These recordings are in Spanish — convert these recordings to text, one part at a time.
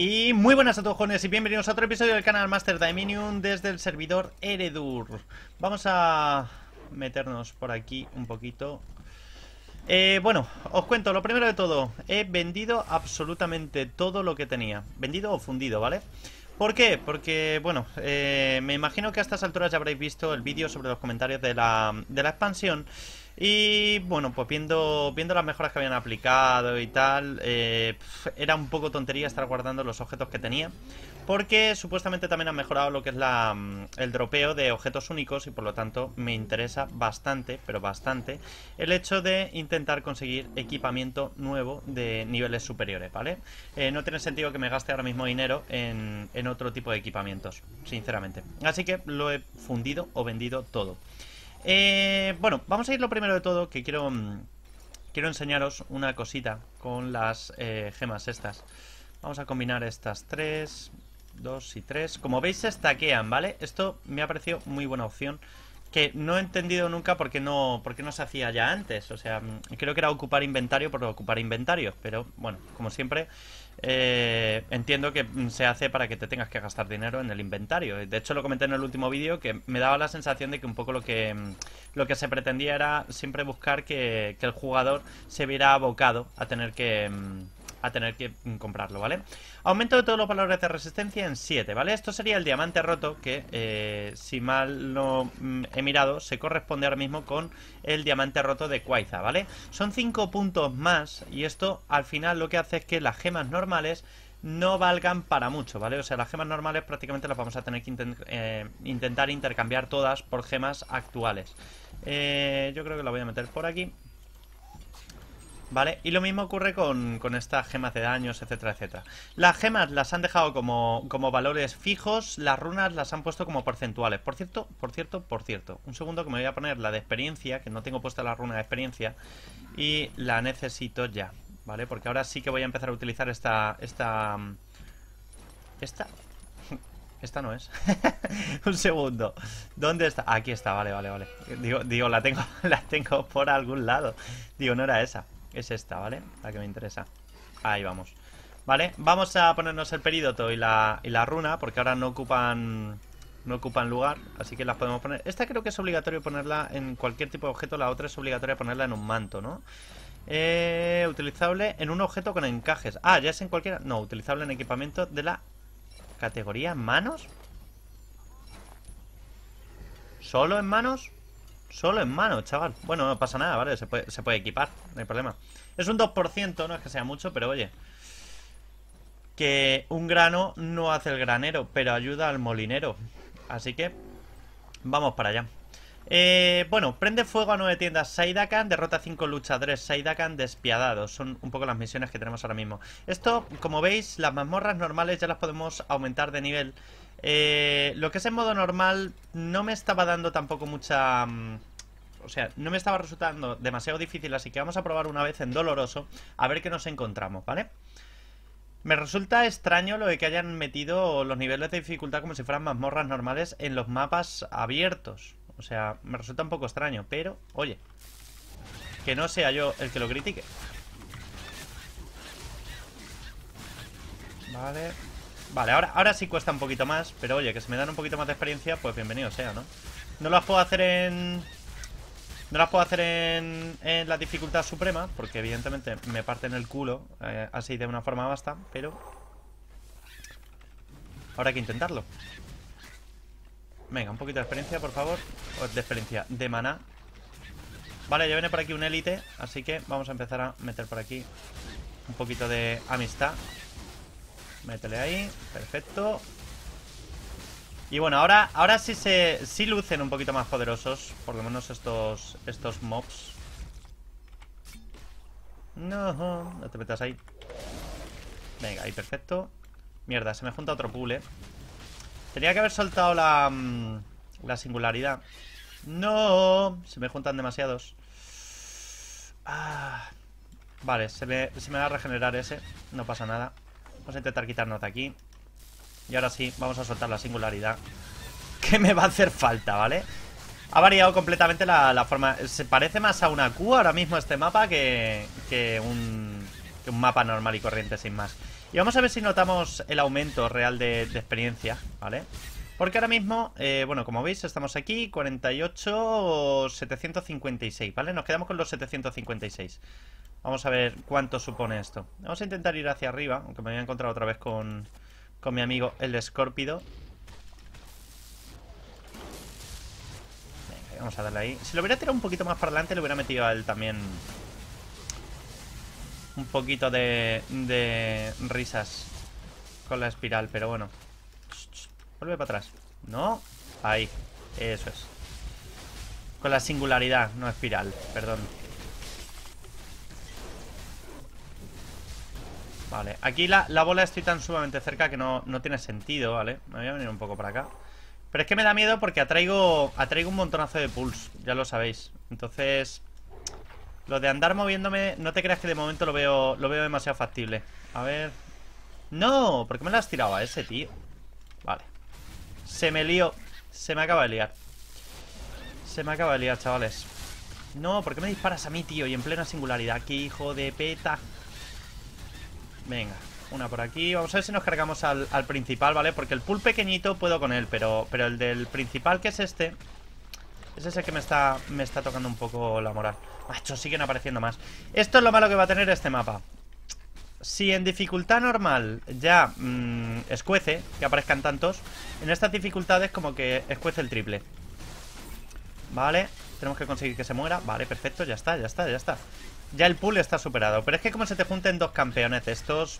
Y muy buenas a todos jóvenes y bienvenidos a otro episodio del canal Master Dominion desde el servidor Eredur. Vamos a meternos por aquí un poquito. Eh, bueno, os cuento, lo primero de todo, he vendido absolutamente todo lo que tenía. Vendido o fundido, ¿vale? ¿Por qué? Porque, bueno, eh, me imagino que a estas alturas ya habréis visto el vídeo sobre los comentarios de la, de la expansión. Y bueno, pues viendo, viendo las mejoras que habían aplicado y tal, eh, era un poco tontería estar guardando los objetos que tenía. Porque supuestamente también han mejorado lo que es mm, el dropeo de objetos únicos y por lo tanto me interesa bastante, pero bastante, el hecho de intentar conseguir equipamiento nuevo de niveles superiores, ¿vale? Eh, no tiene sentido que me gaste ahora mismo dinero en, en otro tipo de equipamientos, sinceramente. Así que lo he fundido o vendido todo. Eh, bueno, vamos a ir lo primero de todo, que quiero, mm, quiero enseñaros una cosita con las eh, gemas estas. Vamos a combinar estas tres, dos y tres. Como veis se stackean, ¿vale? Esto me ha parecido muy buena opción. Que no he entendido nunca porque no, por qué no se hacía ya antes. O sea, mm, creo que era ocupar inventario por ocupar inventario. Pero bueno, como siempre, eh, entiendo que se hace para que te tengas que gastar dinero en el inventario. De hecho, lo comenté en el último vídeo que me daba la sensación de que un poco lo que, lo que se pretendía era siempre buscar que, que el jugador se viera abocado a tener que mm, a tener que mm, comprarlo, ¿vale? Aumento de todos los valores de resistencia en 7, ¿vale? Esto sería el diamante roto que, eh, si mal no mm, he mirado, se corresponde ahora mismo con el diamante roto de Quaiza, ¿vale? Son 5 puntos más y esto al final lo que hace es que las gemas normales no valgan para mucho, ¿vale? O sea, las gemas normales prácticamente las vamos a tener que eh, intentar intercambiar todas por gemas actuales. Eh, yo creo que la voy a meter por aquí. ¿Vale? Y lo mismo ocurre con, con, estas gemas de daños, etcétera, etcétera. Las gemas las han dejado como, como valores fijos, las runas las han puesto como porcentuales. Por cierto, por cierto, por cierto. Un segundo que me voy a poner la de experiencia, que no tengo puesta la runa de experiencia, y la necesito ya, ¿vale? Porque ahora sí que voy a empezar a utilizar esta... Esta... Esta... Esta no es. Un segundo. ¿Dónde está? Aquí está, vale, vale, vale. Digo, digo la, tengo, la tengo por algún lado. Digo, no era esa. Es esta, ¿vale? La que me interesa. Ahí vamos. ¿Vale? Vamos a ponernos el perídoto y la, runa, porque ahora no ocupan no ocupan lugar, así que las podemos poner. Esta creo que es obligatorio ponerla en cualquier tipo de objeto, la otra es obligatoria ponerla en un manto, ¿no? Eh, utilizable en un objeto con encajes. Ah, ya es en cualquier... No, utilizable en equipamiento de la categoría manos. ¿Solo en manos? Solo en mano, chaval. Bueno, no pasa nada, ¿vale? Se puede, equipar, no hay problema. Es un 2%, no es que sea mucho, pero oye. Que un grano no hace el granero, pero ayuda al molinero. Así que vamos para allá. Eh, bueno, prende fuego a nueve tiendas Saidakan, derrota 5 luchadores Saidakan despiadados. Son un poco las misiones que tenemos ahora mismo. Esto, como veis, las mazmorras normales ya las podemos aumentar de nivel. Eh, lo que es en modo normal no me estaba dando tampoco mucha... Mm, o sea, no me estaba resultando demasiado difícil, así que vamos a probar una vez en doloroso a ver qué nos encontramos, ¿vale? Me resulta extraño lo de que hayan metido los niveles de dificultad como si fueran mazmorras normales en los mapas abiertos. O sea, me resulta un poco extraño, pero, oye, que no sea yo el que lo critique. Vale, Vale, ahora, sí cuesta un poquito más, pero oye, que se me dan un poquito más de experiencia, pues bienvenido sea, ¿no? No las puedo hacer en... No las puedo hacer en, en la dificultad suprema, porque evidentemente me parten el culo eh, así de una forma basta, pero... Ahora hay que intentarlo. Venga, un poquito de experiencia, por favor. De experiencia, de maná. Vale, ya viene por aquí un élite, así que vamos a empezar a meter por aquí un poquito de amistad. Métele ahí, perfecto Y bueno, ahora, ahora sí se sí lucen un poquito más poderosos Por lo menos estos, estos mobs No, no te metas ahí Venga, ahí perfecto Mierda, se me junta otro pool, eh Tenía que haber soltado la, mm, la singularidad No, se me juntan demasiados ah, Vale, se me, se me va a regenerar ese No pasa nada Vamos a intentar quitarnos de aquí. Y ahora sí, vamos a soltar la singularidad. Que me va a hacer falta, ¿vale? Ha variado completamente la, forma. Se parece más a una Q ahora mismo este mapa que, un, mapa normal y corriente, sin más. Y vamos a ver si notamos el aumento real de, experiencia, ¿vale? vale porque ahora mismo, eh, bueno, como veis, estamos aquí, 48, 756, ¿vale? Nos quedamos con los 756. Vamos a ver cuánto supone esto. Vamos a intentar ir hacia arriba, aunque me voy a encontrar otra vez con, con mi amigo el escórpido. Venga, vamos a darle ahí. Si lo hubiera tirado un poquito más para adelante, le hubiera metido a él también un poquito de risas con la espiral, pero bueno. Vuelve para atrás. No. Ahí. Eso es. Con la singularidad, no espiral. Perdón. Vale, aquí la, bola estoy tan sumamente cerca que no, tiene sentido, ¿vale? Me voy a venir un poco para acá. Pero es que me da miedo porque atraigo, atraigo un montonazo de pulls ya lo sabéis. Entonces, lo de andar moviéndome, no te creas que de momento lo veo, lo veo demasiado factible. A ver... ¡No! ¿Por qué me lo has tirado a ese, tío? Se me lío. Se me acaba de liar. Se me acaba de liar, chavales. No, ¿por qué me disparas a mí, tío? Y en plena singularidad. Qué hijo de peta. Venga, una por aquí. Vamos a ver si nos cargamos al, principal, ¿vale? Porque el pool pequeñito puedo con él, pero, pero el del principal, que es este, es ese que me está, me está tocando un poco la moral. Macho, siguen apareciendo más. Esto es lo malo que va a tener este mapa. Si en dificultad normal ya mm, escuece, que aparezcan tantos, en estas dificultades como que escuece el triple. Vale, tenemos que conseguir que se muera. Vale, perfecto, ya está, ya está, ya está. Ya el pool está superado. Pero es que como se te junten dos campeones estos,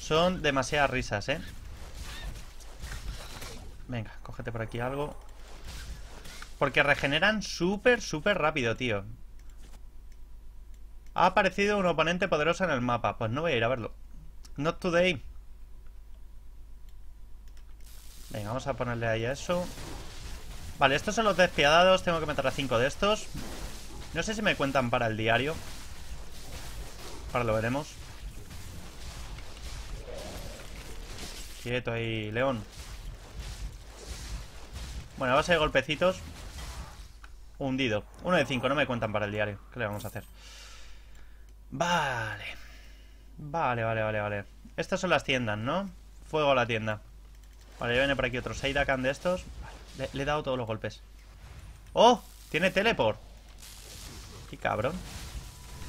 son demasiadas risas, ¿eh? Venga, cógete por aquí algo. Porque regeneran súper, súper rápido, tío. Ha aparecido un oponente poderoso en el mapa. Pues no voy a ir a verlo. Not today. Venga, vamos a ponerle ahí a eso. Vale, estos son los despiadados. Tengo que meter a cinco de estos. No sé si me cuentan para el diario. Ahora lo veremos. Quieto ahí, León. Bueno, a base de golpecitos. Hundido. Uno de cinco, no me cuentan para el diario. ¿Qué le vamos a hacer? Vale. Vale, vale, vale, vale. Estas son las tiendas, ¿no? Fuego a la tienda. Vale, ya viene por aquí otro Seidakan de estos. Vale, le, he dado todos los golpes. ¡Oh! Tiene teleport. Qué cabrón.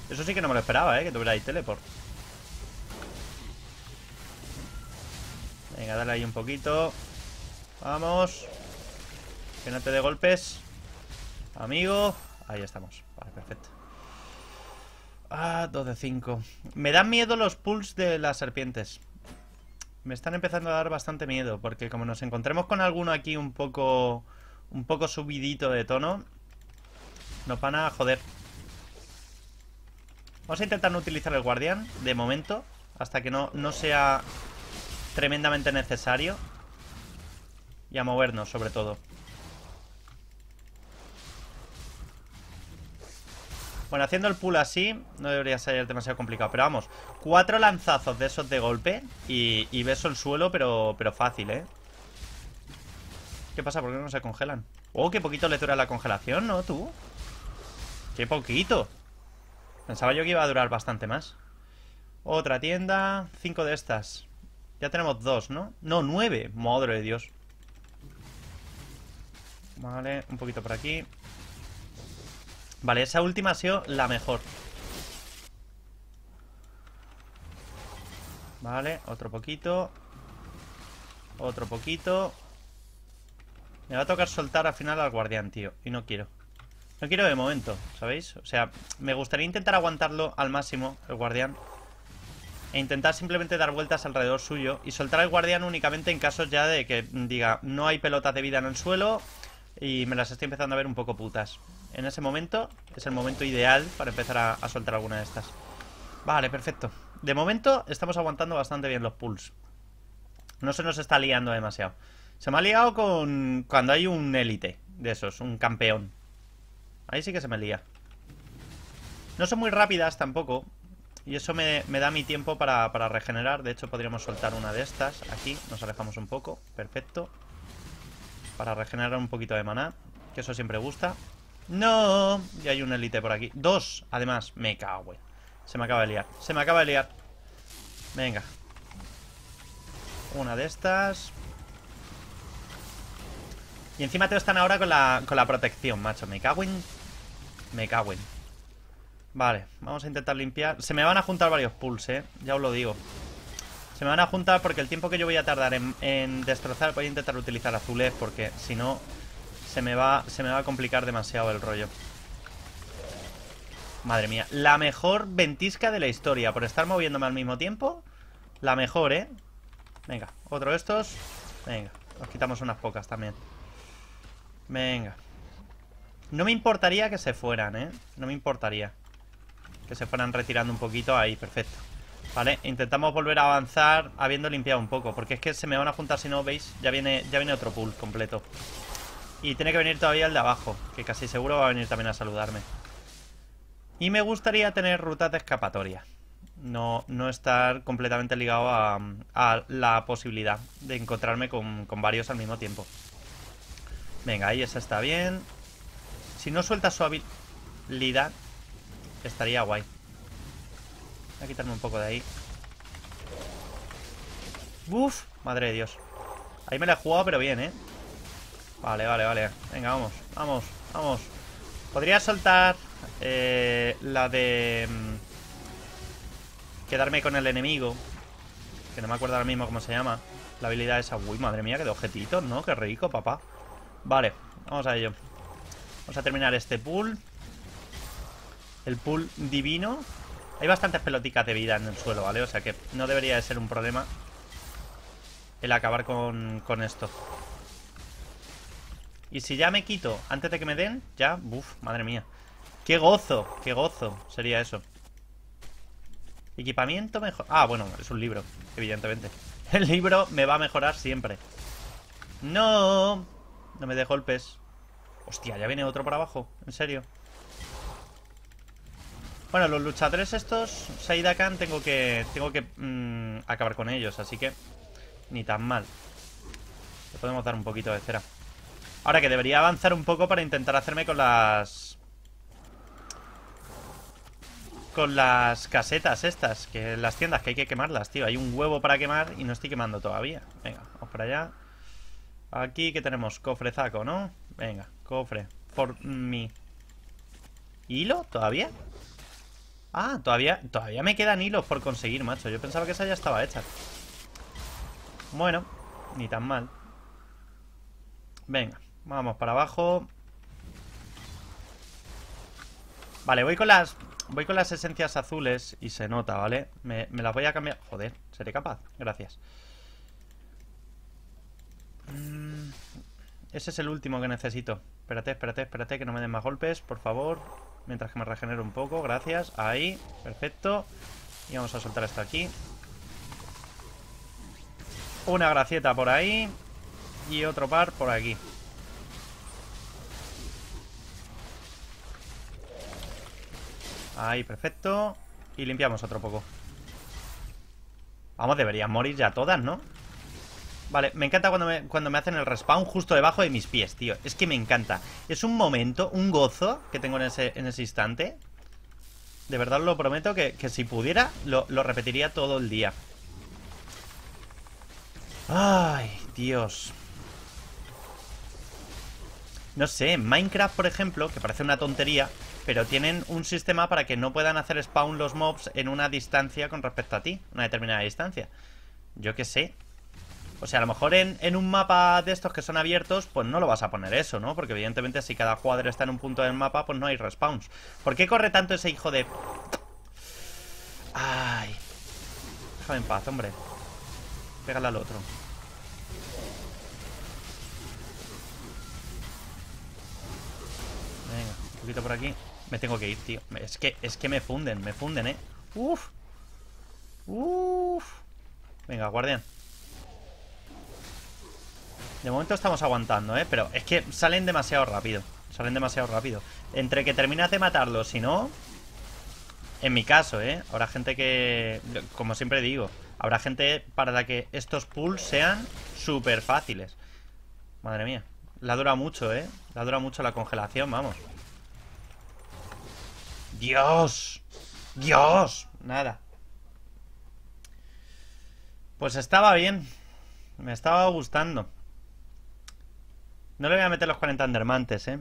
Eso sí que no me lo esperaba, ¿eh? Que tuviera ahí teleport. Venga, dale ahí un poquito. Vamos. Que de golpes. Amigo. Ahí estamos. Vale, perfecto. Ah, 2 de 5. Me dan miedo los pulls de las serpientes. Me están empezando a dar bastante miedo, porque como nos encontremos con alguno aquí un poco... Un poco subidito de tono, nos van a joder. Vamos a intentar no utilizar el guardián, de momento, hasta que no, no sea tremendamente necesario. Y a movernos, sobre todo. Bueno, haciendo el pull así no debería ser demasiado complicado. Pero vamos, cuatro lanzazos de esos de golpe y, beso el suelo, pero, pero fácil, ¿eh? ¿Qué pasa? ¿Por qué no se congelan? Oh, qué poquito le dura la congelación, ¿no, tú? Qué poquito. Pensaba yo que iba a durar bastante más. Otra tienda. Cinco de estas. Ya tenemos dos, ¿no? No, nueve. Madre de Dios. Vale, un poquito por aquí. Vale, esa última ha sido la mejor. Vale, otro poquito. Otro poquito. Me va a tocar soltar al final al guardián, tío. Y no quiero. No quiero de momento, ¿sabéis? O sea, me gustaría intentar aguantarlo al máximo, el guardián. E intentar simplemente dar vueltas alrededor suyo. Y soltar al guardián únicamente en casos ya de que diga, no hay pelotas de vida en el suelo. Y me las estoy empezando a ver un poco putas en ese momento es el momento ideal para empezar a, soltar alguna de estas. Vale, perfecto. De momento estamos aguantando bastante bien los pulls. No se nos está liando demasiado. Se me ha liado con cuando hay un élite de esos, un campeón. Ahí sí que se me lía. No son muy rápidas tampoco. Y eso me, da mi tiempo para, para regenerar. De hecho, podríamos soltar una de estas. Aquí nos alejamos un poco. Perfecto. Para regenerar un poquito de maná. Que eso siempre gusta. No, y hay un elite por aquí. Dos, además. Me cago, en. Se me acaba de liar. Se me acaba de liar. Venga. Una de estas. Y encima te están ahora con la, con la protección, macho. Me cago en... Me cago en. Vale, vamos a intentar limpiar. Se me van a juntar varios pulls, eh. Ya os lo digo. Se me van a juntar porque el tiempo que yo voy a tardar en, en destrozar voy a intentar utilizar azules porque si no se me va, se me va a complicar demasiado el rollo. Madre mía, la mejor ventisca de la historia. Por estar moviéndome al mismo tiempo, la mejor, ¿eh? Venga, otro de estos. Venga, nos quitamos unas pocas también. Venga. No me importaría que se fueran, ¿eh? No me importaría. Que se fueran retirando un poquito. Ahí, perfecto. Vale, intentamos volver a avanzar habiendo limpiado un poco. Porque es que se me van a juntar, si no, veis, ya viene, ya viene otro pool completo. Y tiene que venir todavía el de abajo, que casi seguro va a venir también a saludarme. Y me gustaría tener rutas de escapatoria. No, no estar completamente ligado a, la posibilidad de encontrarme con, con, varios al mismo tiempo. Venga, ahí esa está bien. Si no suelta su habilidad, estaría guay. Voy a quitarme un poco de ahí. ¡Uf! Madre de Dios. Ahí me la he jugado, pero bien, ¿eh? Vale, vale, vale. Venga, vamos, vamos, vamos. Podría soltar eh, la de... Mm, quedarme con el enemigo. Que no me acuerdo ahora mismo cómo se llama. La habilidad esa. Uy, madre mía, que de objetitos, ¿no? Qué rico, papá. Vale, vamos a ello. Vamos a terminar este pool. El pool divino. Hay bastantes pelotitas de vida en el suelo, ¿vale? O sea que no debería de ser un problema el acabar con, con esto. Y si ya me quito antes de que me den, ya... uff, madre mía. ¡Qué gozo! ¡Qué gozo! Sería eso. Equipamiento mejor... Ah, bueno, es un libro, evidentemente. El libro me va a mejorar siempre. ¡No! No me dé golpes. Hostia, ya viene otro para abajo. En serio. Bueno, los luchadores estos, Saidakan, tengo que, tengo que mm, acabar con ellos, así que ni tan mal. Le podemos dar un poquito de cera. Ahora que debería avanzar un poco para intentar hacerme con las... Con las casetas estas, que las tiendas, que hay que quemarlas, tío. Hay un huevo para quemar y no estoy quemando todavía. Venga, vamos para allá. Aquí que tenemos cofre, zaco, ¿no? Venga, cofre. Por mi... ¿Hilo? ¿Todavía? Ah, todavía, todavía me quedan hilos por conseguir, macho. Yo pensaba que esa ya estaba hecha. Bueno, ni tan mal. Venga. Vamos para abajo. Vale, voy con las... Voy con las esencias azules y se nota, ¿vale? Me, me las voy a cambiar... Joder, ¿seré capaz? Gracias. Mm, ese es el último que necesito. Espérate, espérate, espérate, que no me den más golpes, por favor. Mientras que me regenero un poco, gracias. Ahí, perfecto. Y vamos a soltar esto aquí. Una gracieta por ahí. Y otro par por aquí. Ahí, perfecto. Y limpiamos otro poco. Vamos, deberían morir ya todas, ¿no? Vale, me encanta cuando me, cuando me hacen el respawn justo debajo de mis pies, tío. Es que me encanta. Es un momento, un gozo que tengo en ese, instante. De verdad lo prometo que, si pudiera lo, lo, repetiría todo el día. Ay, Dios. No sé, Minecraft, por ejemplo, que parece una tontería, pero tienen un sistema para que no puedan hacer spawn los mobs en una distancia con respecto a ti, una determinada distancia. Yo qué sé. O sea, a lo mejor en, un mapa de estos que son abiertos, pues no lo vas a poner eso, ¿no? Porque evidentemente si cada cuadro está en un punto del mapa, pues no hay respawns. ¿Por qué corre tanto ese hijo de...? Ay. Déjame en paz, hombre. Pégale al otro. Venga, un poquito por aquí. Me tengo que ir, tío. Es que, es que me funden, me funden, eh. Uf. Uf. Venga, guardián. De momento estamos aguantando, eh. Pero es que salen demasiado rápido. Salen demasiado rápido. Entre que terminas de matarlos, si no... En mi caso, eh. Habrá gente que... Como siempre digo. Habrá gente para la que estos pulls sean súper fáciles. Madre mía. La dura mucho, eh. La dura mucho la congelación, vamos. Dios, Dios, nada. Pues estaba bien, me estaba gustando. No le voy a meter los 40 andermantes, ¿eh?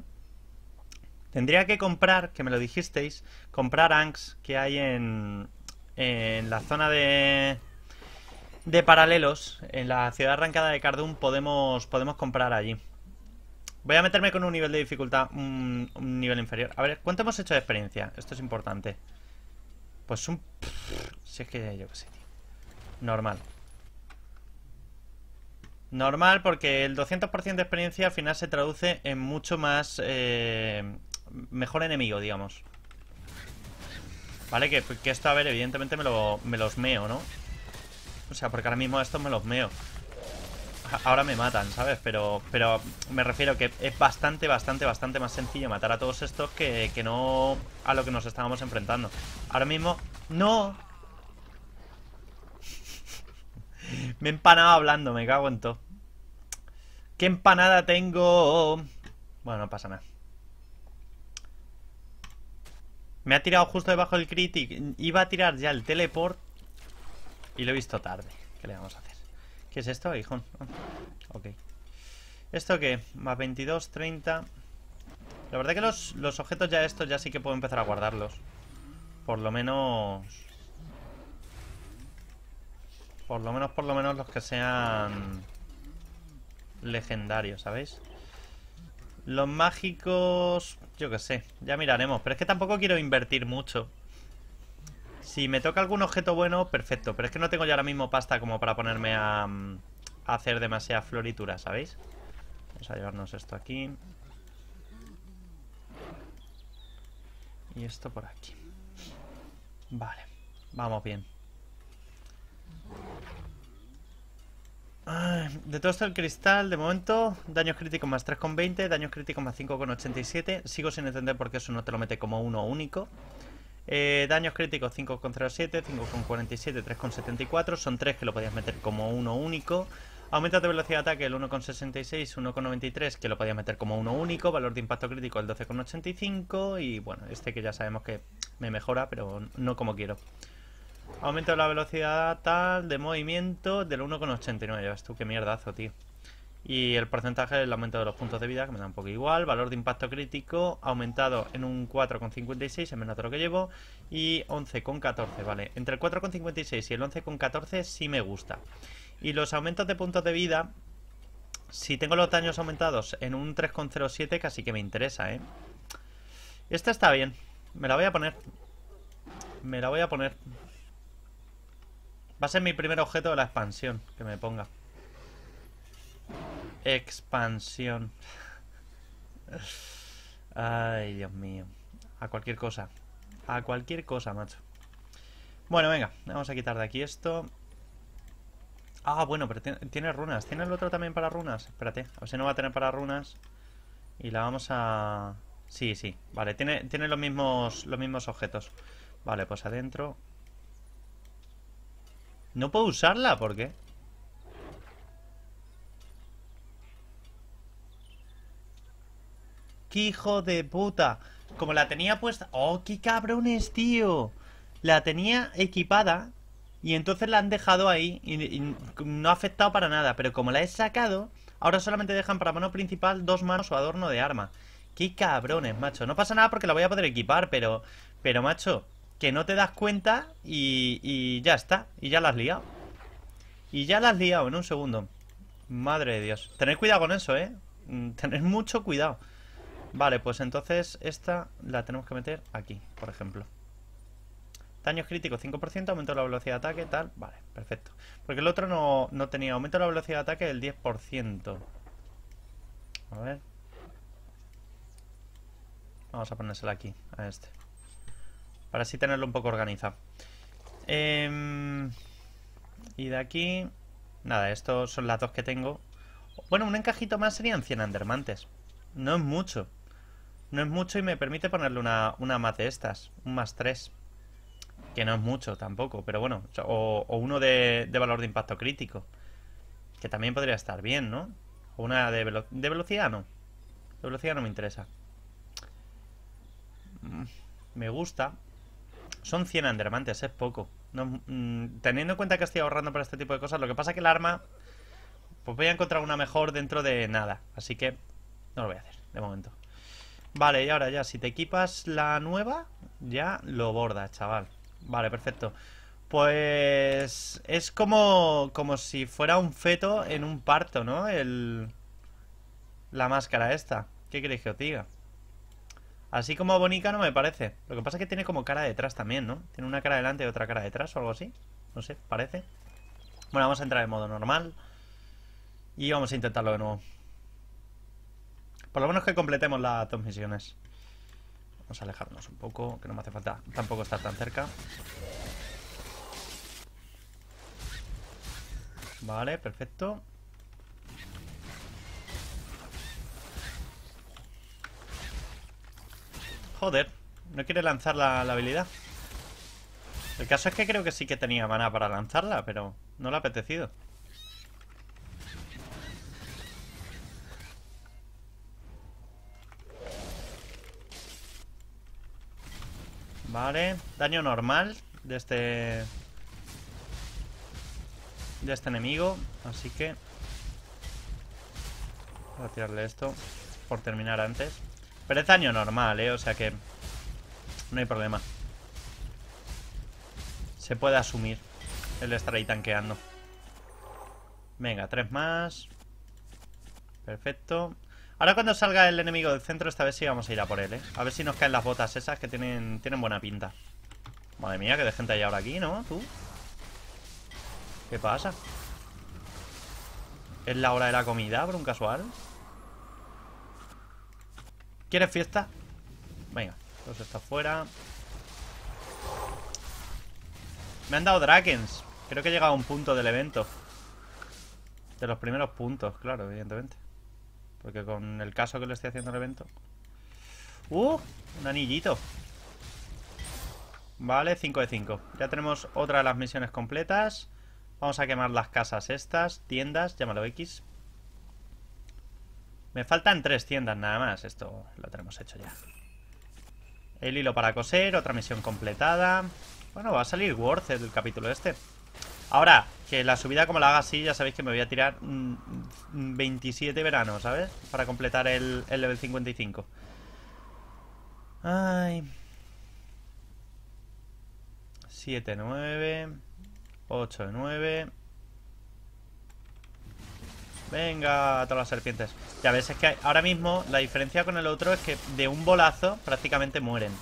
Tendría que comprar, que me lo dijisteis, comprar Anks que hay en, en la zona de, de paralelos, en la ciudad arrancada de Cardum, podemos, podemos comprar allí. Voy a meterme con un nivel de dificultad, un, nivel inferior. A ver, ¿cuánto hemos hecho de experiencia? Esto es importante. Pues un... Si es que yo qué sé, tío. Normal. Normal porque el 200% de experiencia al final se traduce en mucho más... Eh, mejor enemigo, digamos. Vale, que, que, esto, a ver, evidentemente me, lo, me los meo, ¿no? O sea, porque ahora mismo estos me los meo ahora me matan, ¿sabes? Pero, pero me refiero que es bastante, bastante, bastante más sencillo matar a todos estos que, que no a lo que nos estábamos enfrentando. Ahora mismo... ¡No! me empanaba hablando, me cago en todo. ¿Qué empanada tengo? Bueno, no pasa nada. Me ha tirado justo debajo del critic. Iba a tirar ya el teleport. Y lo he visto tarde. ¿Qué le vamos a hacer? ¿Qué es esto, hijo? Ah, ok. ¿Esto qué? Más 22, 30... La verdad que los, los objetos ya estos ya sí que puedo empezar a guardarlos. Por lo menos... Por lo menos, por lo menos los que sean... Legendarios, ¿sabéis? Los mágicos... Yo qué sé, ya miraremos. Pero es que tampoco quiero invertir mucho. Si me toca algún objeto bueno, perfecto. Pero es que no tengo ya ahora mismo pasta como para ponerme a, mm, hacer demasiada floritura, ¿sabéis? Vamos a llevarnos esto aquí. Y esto por aquí. Vale, vamos bien. de todo esto el cristal, de momento, daños críticos más 3,20, daños críticos más 5,87. Sigo sin entender por qué eso no te lo mete como uno único. Eh, daños críticos 5,07, 5,47, 3,74. Son 3 que lo podías meter como uno único. Aumenta de velocidad de ataque el 1,66, 1,93, que lo podías meter como uno único. Valor de impacto crítico el 12,85. Y bueno, este que ya sabemos que me mejora, pero no como quiero. Aumento de la velocidad tal de movimiento del 1,89. Ya ves tú, qué mierdazo, tío. Y el porcentaje del aumento de los puntos de vida, que me da un poco igual. Valor de impacto crítico aumentado en un 4,56, en menos de lo que llevo. Y 11,14, ¿vale? Entre el 4,56 y el 11,14 sí me gusta. Y los aumentos de puntos de vida, si tengo los daños aumentados en un 3,07, casi que me interesa, ¿eh? Esta está bien. Me la voy a poner. Me la voy a poner. Va a ser mi primer objeto de la expansión que me ponga. Expansión. Ay, Dios mío. A cualquier cosa. A cualquier cosa, macho. Bueno, venga. Vamos a quitar de aquí esto. Ah, bueno, pero tiene runas. ¿Tiene el otro también para runas? Espérate. A ver si no va a tener para runas. Y la vamos a... Sí, sí. Vale, tiene, los, mismos, los mismos objetos. Vale, pues adentro. No puedo usarla, ¿por qué? ¡Qué hijo de puta! Como la tenía puesta... ¡Oh, qué cabrones, tío! La tenía equipada y entonces la han dejado ahí y, no ha afectado para nada. Pero como la he sacado, ahora solamente dejan para mano principal dos manos o adorno de arma. ¡Qué cabrones, macho! No pasa nada porque la voy a poder equipar, pero... Pero, macho, que no te das cuenta y, y ya está. Y ya la has liado. Y ya la has liado en un segundo. Madre de Dios. Tened cuidado con eso, ¿eh? Mm, Tened mucho cuidado. Vale, pues entonces esta la tenemos que meter aquí, por ejemplo. Daños críticos 5%, aumento de la velocidad de ataque, tal. Vale, perfecto. Porque el otro no, tenía aumento de la velocidad de ataque del 10%. A ver. Vamos a ponérsela aquí, a este. Para así tenerlo un poco organizado. Em, y de aquí... Nada, estos son las dos que tengo. Bueno, un encajito más serían 100 andermantes. No es mucho. No es mucho y me permite ponerle una, más de estas, un más 3. Que no es mucho tampoco, pero bueno. O, uno de, valor de impacto crítico. Que también podría estar bien, ¿no? O una de, velocidad, no. De velocidad no me interesa. Mm, me gusta. Son 100 andermantes, es poco. Mm, teniendo en cuenta que estoy ahorrando para este tipo de cosas, lo que pasa es que el arma... Pues voy a encontrar una mejor dentro de nada. Así que no lo voy a hacer, de momento. Vale, y ahora ya, si te equipas la nueva, ya lo borda, chaval. Vale, perfecto. Pues es como, como si fuera un feto en un parto, ¿no? El, la máscara esta. ¿Qué queréis que os diga? Así como bonica no me parece. Lo que pasa es que tiene como cara detrás también, ¿no? Tiene una cara delante y otra cara detrás o algo así. No sé, parece. Bueno, vamos a entrar en modo normal. Y vamos a intentarlo de nuevo. Por lo menos que completemos las dos misiones. Vamos a alejarnos un poco, que no me hace falta tampoco estar tan cerca. Vale, perfecto. Joder, no quiere lanzar la, habilidad. El caso es que creo que sí que tenía maná para lanzarla, pero no le ha apetecido. daño normal de este... De este enemigo, así que... Voy a tirarle esto por terminar antes. Pero es daño normal, ¿eh? O sea que... No hay problema. Se puede asumir el estar ahí tanqueando. Venga, tres más. Perfecto. Ahora cuando salga el enemigo del centro, esta vez sí vamos a ir a por él, ¿eh? A ver si nos caen las botas esas que tienen, tienen buena pinta. Madre mía, que de gente hay ahora aquí, ¿no? ¿Tú? ¿Qué pasa? ¿Es la hora de la comida, por un casual? ¿Quieres fiesta? Venga, Entonces está fuera. Me han dado Drakens. Creo que he llegado a un punto del evento. De los primeros puntos, claro, evidentemente. Porque con el caso que le estoy haciendo al evento... ¡Uh! Un anillito. Vale, 5 de 5. Ya tenemos otra de las misiones completas. Vamos a quemar las casas estas, tiendas, llámalo X. Me faltan tres tiendas nada más. Esto lo tenemos hecho ya. El hilo para coser, otra misión completada. Bueno, va a salir worth del capítulo este. Ahora, que la subida como la haga así, ya sabéis que me voy a tirar 27 mm, mm, veranos, ¿sabes? Para completar el, el level 55. Ay... 7, 9... 8, 9... Venga, todas las serpientes. Ya ves, es que ahora mismo la diferencia con el otro es que de un bolazo prácticamente mueren.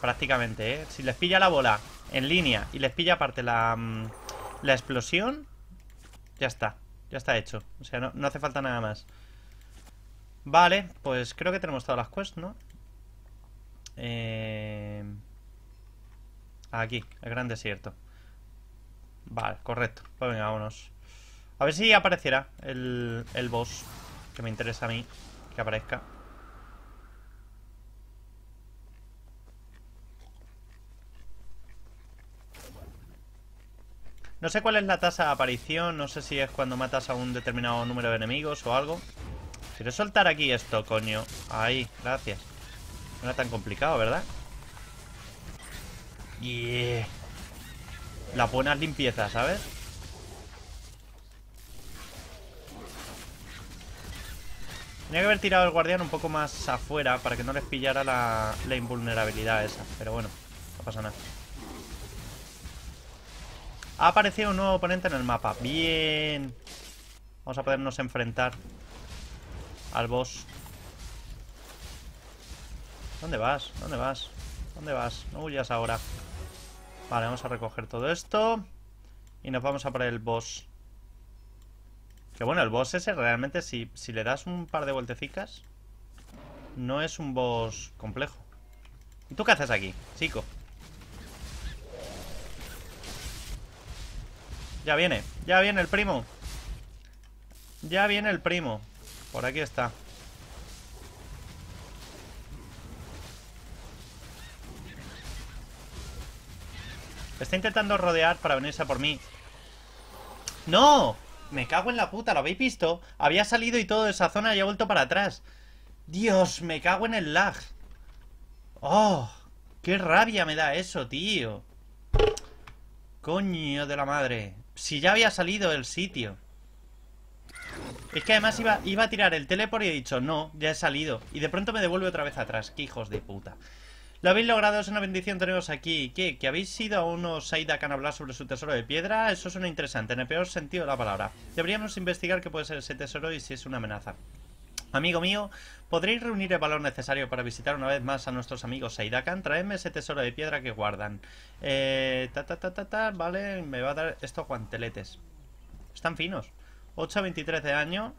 Prácticamente, ¿eh? Si les pilla la bola en línea y les pilla aparte la, mm, la explosión, ya está. Ya está hecho. O sea, no, hace falta nada más. Vale, pues creo que tenemos todas las quests, ¿no? Eh... Aquí, el gran desierto. Vale, correcto. Pues venga, vámonos. A ver si aparecerá el, el boss. Que me interesa a mí que aparezca. No sé cuál es la tasa de aparición, no sé si es cuando matas a un determinado número de enemigos o algo. Quiero soltar aquí esto, coño. Ahí, gracias. No era tan complicado, ¿verdad? Y... La buena limpieza, ¿sabes? Tenía que haber tirado el guardián un poco más afuera para que no les pillara la invulnerabilidad esa. Pero bueno, no pasa nada. Ha aparecido un nuevo oponente en el mapa. Bien. Vamos a podernos enfrentar al boss. ¿Dónde vas? ¿Dónde vas? ¿Dónde vas? No huyas ahora. Vale, vamos a recoger todo esto. Y nos vamos a por el boss. Que bueno, el boss ese realmente, si, si le das un par de vueltecicas, no es un boss complejo. ¿Y tú qué haces aquí, chico? Ya viene, ya viene el primo. Ya viene el primo. Por aquí está. Está intentando rodear para venirse a por mí. ¡No! Me cago en la puta, ¿lo habéis visto? Había salido y todo de esa zona y ha vuelto para atrás. Dios, me cago en el lag. ¡Oh! ¡Qué rabia me da eso, tío! Coño de la madre. Si ya había salido el sitio. Es que además iba, iba a tirar el teleport y he dicho, no, ya he salido. Y de pronto me devuelve otra vez atrás. ¡Qué hijos de puta! Lo habéis logrado, es una bendición teneros aquí. ¿Qué? ¿Que habéis ido a unos Saidakan a hablar sobre su tesoro de piedra? Eso suena interesante, en el peor sentido de la palabra. Deberíamos investigar qué puede ser ese tesoro y si es una amenaza. Amigo mío, ¿podréis reunir el valor necesario para visitar una vez más a nuestros amigos Seidakan? Traedme ese tesoro de piedra que guardan. Eh, ta, ta, ta, ta, ta, vale, me va a dar estos guanteletes. Están finos. 8 a 23 de año.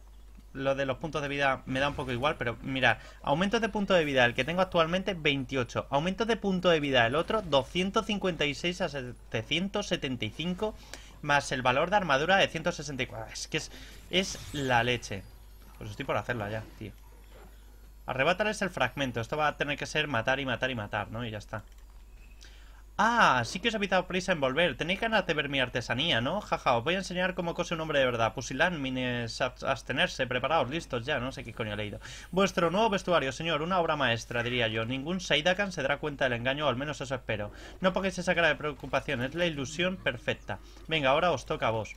Lo de los puntos de vida me da un poco igual, pero mirad. Aumento de punto de vida, el que tengo actualmente, 28. aumento de punto de vida, el otro, 256 a 775, más el valor de armadura de 164. Es que es, es la leche. Pues estoy por hacerla ya, tío. es el fragmento. Esto va a tener que ser matar y matar y matar, ¿no? Y ya está. Ah, sí que os he dado prisa en volver. Tenéis ganas de ver mi artesanía, ¿no? Jaja, os voy a enseñar cómo cose un hombre de verdad. Pusilán, mines, abstenerse, preparados, listos ya. No sé qué coño he leído. Vuestro nuevo vestuario, señor. Una obra maestra, diría yo. Ningún Seidakan se dará cuenta del engaño, o al menos eso espero. No pongáis esa cara de preocupación. Es la ilusión perfecta. Venga, ahora os toca a vos.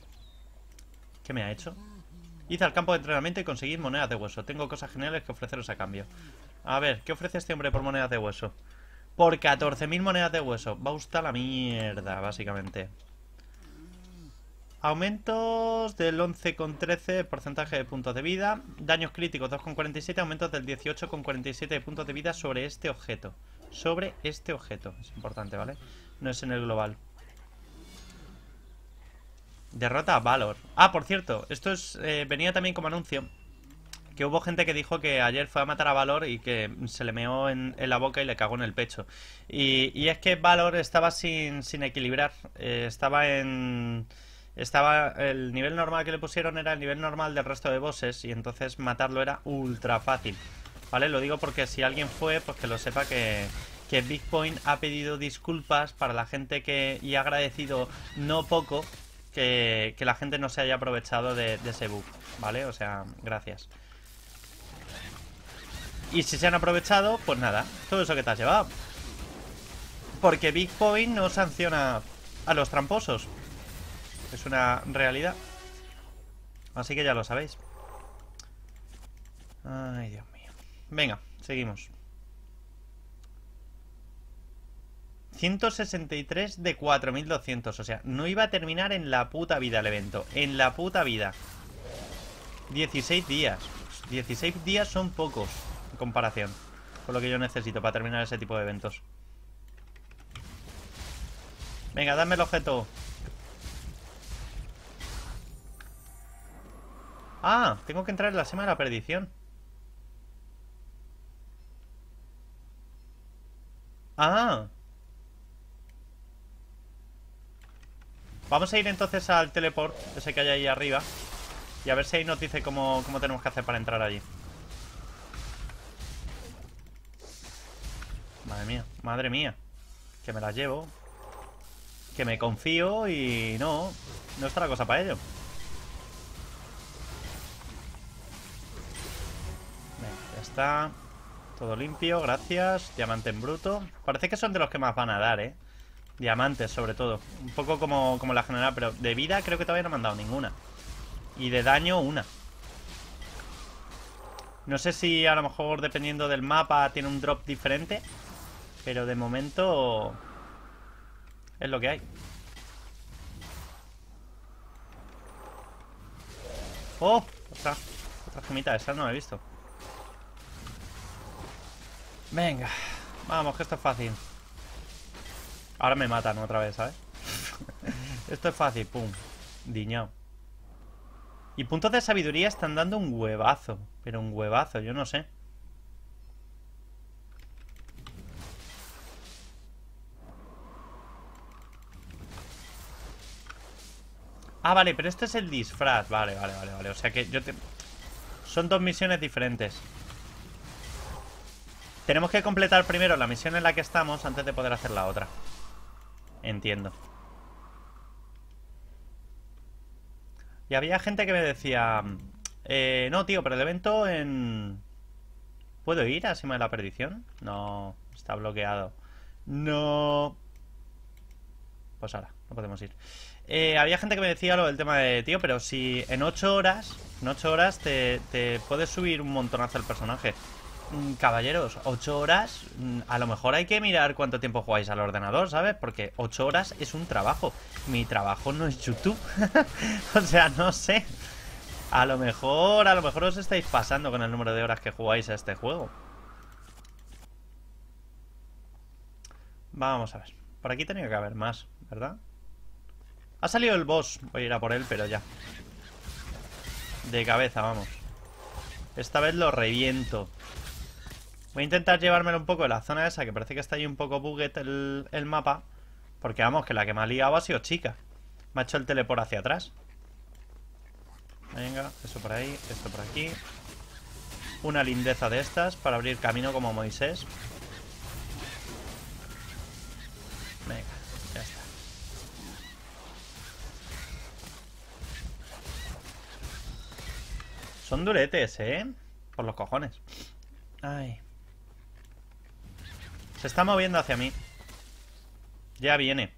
¿Qué me ha hecho? Id al campo de entrenamiento y conseguir monedas de hueso. Tengo cosas geniales que ofreceros a cambio. A ver, ¿qué ofrece este hombre por monedas de hueso? Por 14.000 monedas de hueso. Va a la mierda, básicamente. Aumentos del 11,13 porcentaje de puntos de vida. Daños críticos 2,47. Aumentos del 18,47 de puntos de vida sobre este objeto. Sobre este objeto. Es importante, ¿vale? No es en el global. Derrota a Valor. Ah, por cierto, esto es, eh, venía también como anuncio. Que hubo gente que dijo que ayer fue a matar a Valor y que se le meó en, la boca y le cagó en el pecho. Y, es que Valor estaba sin, equilibrar. Eh, estaba en... Estaba... El nivel normal que le pusieron era el nivel normal del resto de bosses y entonces matarlo era ultra fácil. ¿Vale? Lo digo porque si alguien fue, pues que lo sepa que, que Point ha pedido disculpas para la gente que y ha agradecido no poco que, la gente no se haya aprovechado de, de ese bug, ¿vale? O sea, gracias. Y si se han aprovechado, pues nada, todo eso que te has llevado. Porque Bitcoin no sanciona a los tramposos. Es una realidad. Así que ya lo sabéis. Ay, Dios mío. Venga, seguimos. 163 de 4200. O sea, no iba a terminar en la puta vida el evento. En la puta vida. 16 días. 16 días son pocos en comparación con lo que yo necesito para terminar ese tipo de eventos. Venga, dame el objeto. Ah, tengo que entrar en la semana de la perdición. Ah, Vamos a ir entonces al teleport, ese que hay ahí arriba. Y a ver si ahí nos dice cómo, tenemos que hacer para entrar allí. Madre mía, madre mía. Que me la llevo. Que me confío y no, no está la cosa para ello. ya está. Todo limpio, gracias. Diamante en bruto. Parece que son de los que más van a dar, ¿eh? Diamantes, sobre todo. Un poco como, la general, pero de vida creo que todavía no me han dado ninguna. Y de daño, una. No sé si a lo mejor dependiendo del mapa tiene un drop diferente. Pero de momento... Es lo que hay. ¡Oh! Otra, otra gemita. Esa no la he visto. Venga. Vamos, que esto es fácil. Ahora me matan otra vez, ¿sabes? Esto es fácil, pum. Diñao. Y puntos de sabiduría están dando un huevazo. Pero un huevazo, yo no sé. Ah, vale, pero este es el disfraz. Vale, vale, vale, vale. O sea que yo Son dos misiones diferentes. Tenemos que completar primero la misión en la que estamos antes de poder hacer la otra. Entiendo. Y había gente que me decía... Eh, no, tío, pero el evento en... ¿Puedo ir a cima de la Perdición? No, está bloqueado. No... Pues ahora, no podemos ir. Eh, había gente que me decía lo del tema de, tío, pero si en ocho horas, en ocho horas te, te puedes subir un montonazo el personaje. Mm, caballeros, 8 horas, mm, a lo mejor hay que mirar cuánto tiempo jugáis al ordenador, ¿sabes? Porque 8 horas es un trabajo. Mi trabajo no es YouTube. o sea, no sé. A lo mejor, a lo mejor os estáis pasando con el número de horas que jugáis a este juego. Vamos a ver. Por aquí tenía que haber más, ¿verdad? Ha salido el boss. Voy a ir a por él, pero ya. De cabeza, vamos. Esta vez lo reviento. Voy a intentar llevármelo un poco de la zona esa, que parece que está ahí un poco bugged el, el mapa. Porque vamos, que la que me ha liado ha sido chica. Me ha hecho el teleport hacia atrás. Venga, eso por ahí, esto por aquí. Una lindeza de estas para abrir camino como Moisés. Venga, ya está. Son duretes, ¿eh? Por los cojones. Ay. Se está moviendo hacia mí. Ya viene.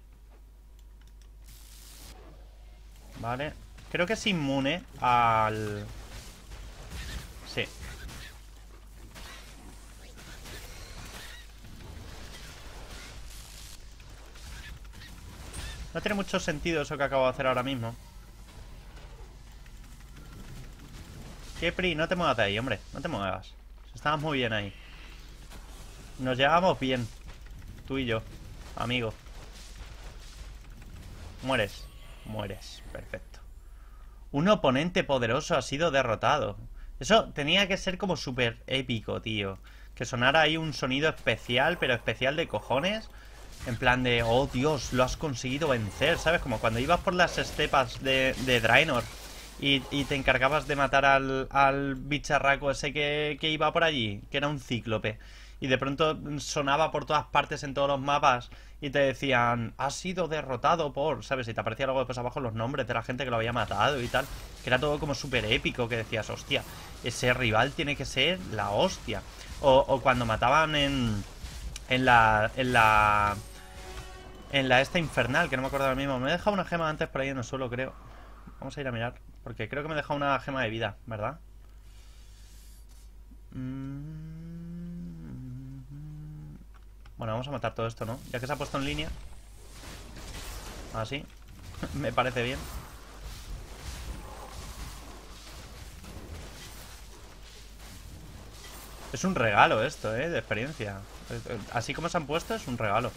Vale. Creo que es inmune al... Sí. No tiene mucho sentido eso que acabo de hacer ahora mismo. Kepri, no te muevas de ahí, hombre. No te muevas. Estabas muy bien ahí. Nos llevamos bien. Tú y yo, amigo. Mueres. Mueres. Perfecto. Un oponente poderoso ha sido derrotado. Eso tenía que ser como súper épico, tío. Que sonara ahí un sonido especial, pero especial de cojones. En plan de, oh Dios, lo has conseguido vencer, ¿sabes? Como cuando ibas por las estepas de, de Draenor y, y, te encargabas de matar al, al bicharraco ese que, que iba por allí, que era un cíclope y de pronto sonaba por todas partes en todos los mapas y te decían, has sido derrotado por, ¿sabes? Y te aparecía luego después abajo los nombres de la gente que lo había matado y tal, que era todo como súper épico, que decías, hostia, ese rival tiene que ser la hostia. O, cuando mataban en, en la... En la en la esta infernal, que no me acuerdo ahora mismo. Me he dejado una gema antes por ahí en el suelo, creo. Vamos a ir a mirar, porque creo que me he dejado una gema de vida, ¿verdad? Mmm... Bueno, vamos a matar todo esto, ¿no? Ya que se ha puesto en línea. Así. Me parece bien. Es un regalo esto, ¿eh? De experiencia. Eh, eh, así como se han puesto, es un regalo.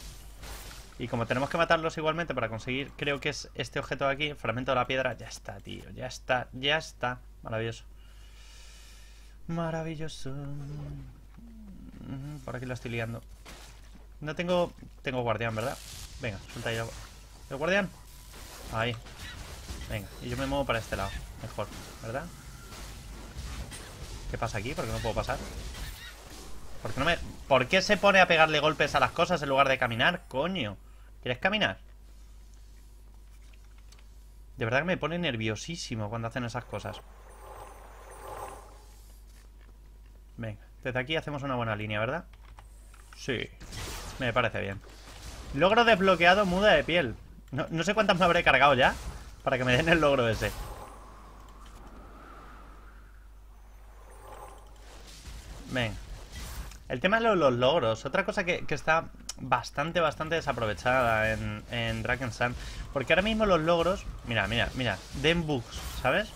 Y como tenemos que matarlos igualmente para conseguir, creo que es este objeto de aquí, el fragmento de la piedra, ya está, tío, ya está, ya está. Maravilloso. Maravilloso. Por aquí lo estoy liando. No tengo... Tengo guardián, ¿verdad? Venga, suelta ahí el guardián. Ahí. Venga, y yo me muevo para este lado. Mejor, ¿verdad? ¿Qué pasa aquí? ¿Por qué no puedo pasar? ¿Por qué, no me... ¿Por qué se pone a pegarle golpes a las cosas en lugar de caminar? Coño. ¿Quieres caminar? De verdad que me pone nerviosísimo cuando hacen esas cosas. Venga, desde aquí hacemos una buena línea, ¿verdad? Sí. Me parece bien. Logro desbloqueado, muda de piel. No, sé cuántas me habré cargado ya para que me den el logro ese. Ven. El tema de los, logros. Otra cosa que, está bastante, bastante desaprovechada en, en Sun Porque ahora mismo los logros... Mira, mira, mira. Den bugs, ¿sabes?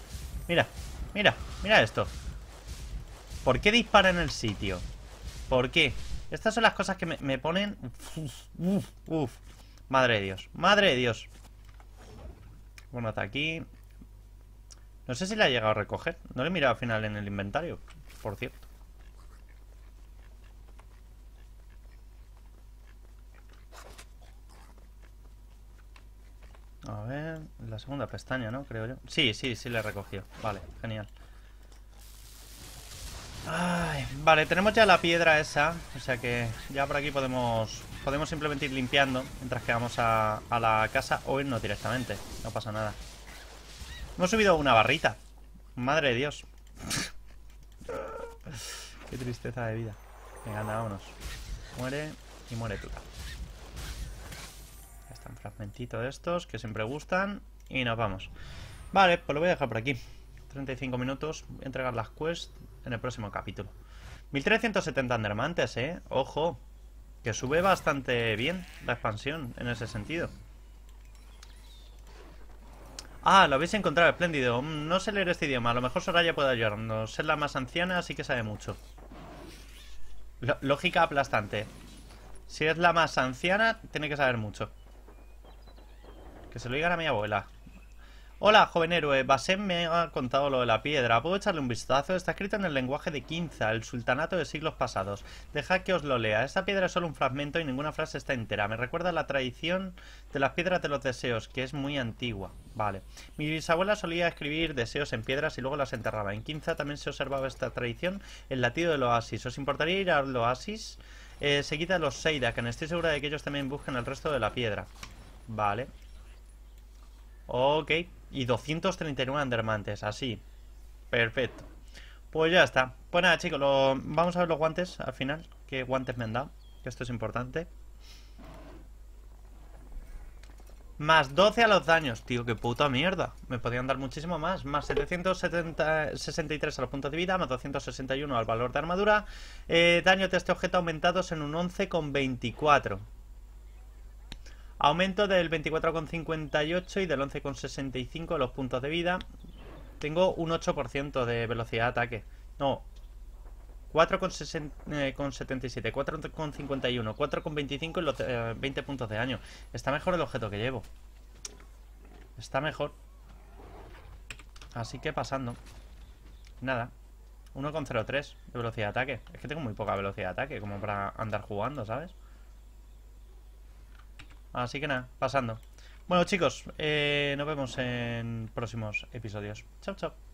Mira, mira, mira esto. ¿Por qué dispara en el sitio? ¿Por qué? Estas son las cosas que me, ponen... Uf, uf, Madre de Dios. Madre de Dios. Bueno, hasta aquí. No sé si la he llegado a recoger. No le he mirado al final en el inventario, por cierto. A ver, la segunda pestaña, ¿no? Creo yo. Sí, sí, sí la he recogido. Vale, genial vale, tenemos ya la piedra esa, o sea que ya por aquí podemos podemos simplemente ir limpiando mientras que vamos a, la casa o irnos directamente, no pasa nada. Hemos subido una barrita, madre de Dios. Qué tristeza de vida. Venga, anda, vámonos. Muere y muere tú. Ya están fragmentito de estos que siempre gustan y nos vamos. Vale, pues lo voy a dejar por aquí. 35 minutos, voy a entregar las quests en el próximo capítulo. 1370 Andermantes, ¿eh? Ojo, que sube bastante bien la expansión en ese sentido. Ah, lo habéis encontrado, espléndido. Mm, no sé leer este idioma, a lo mejor Soraya puede ayudarnos. Es la más anciana, así que sabe mucho. lógica aplastante. Si es la más anciana, tiene que saber mucho. Que se lo diga a mi abuela. Hola, joven héroe. Basem me ha contado lo de la piedra. ¿Puedo echarle un vistazo? Está escrito en el lenguaje de Quinza, el sultanato de siglos pasados. Deja que os lo lea. Esta piedra es solo un fragmento y ninguna frase está entera. Me recuerda a la tradición de las piedras de los deseos, que es muy antigua. Vale. Mi bisabuela solía escribir deseos en piedras y luego las enterraba. En Quinza también se observaba esta tradición, el latido del oasis. ¿Os importaría ir al oasis? Eh, seguida los Seida, no Estoy segura de que ellos también busquen el resto de la piedra. Vale. Ok y 239 andermantes, así. Perfecto. Pues ya está. Pues nada, chicos, lo... vamos a ver los guantes al final. ¿Qué guantes me han dado? Que esto es importante. Más 12 a los daños. Tío, qué puta mierda. Me podían dar muchísimo más. Más 763 a los puntos de vida. Más 261 al valor de armadura. Eh, daño de este objeto aumentados en un 11,24. Aumento del 24,58 y del 11,65 los puntos de vida. Tengo un 8% de velocidad de ataque. No. 4,77, 4,51, 4,25 y los 20 eh, puntos de daño. Está mejor el objeto que llevo. Está mejor. Así que pasando. Nada. 1,03 de velocidad de ataque. Es que tengo muy poca velocidad de ataque como para andar jugando, ¿sabes? Así que nada, pasando. Bueno chicos, eh, nos vemos en próximos episodios. Chao, chao.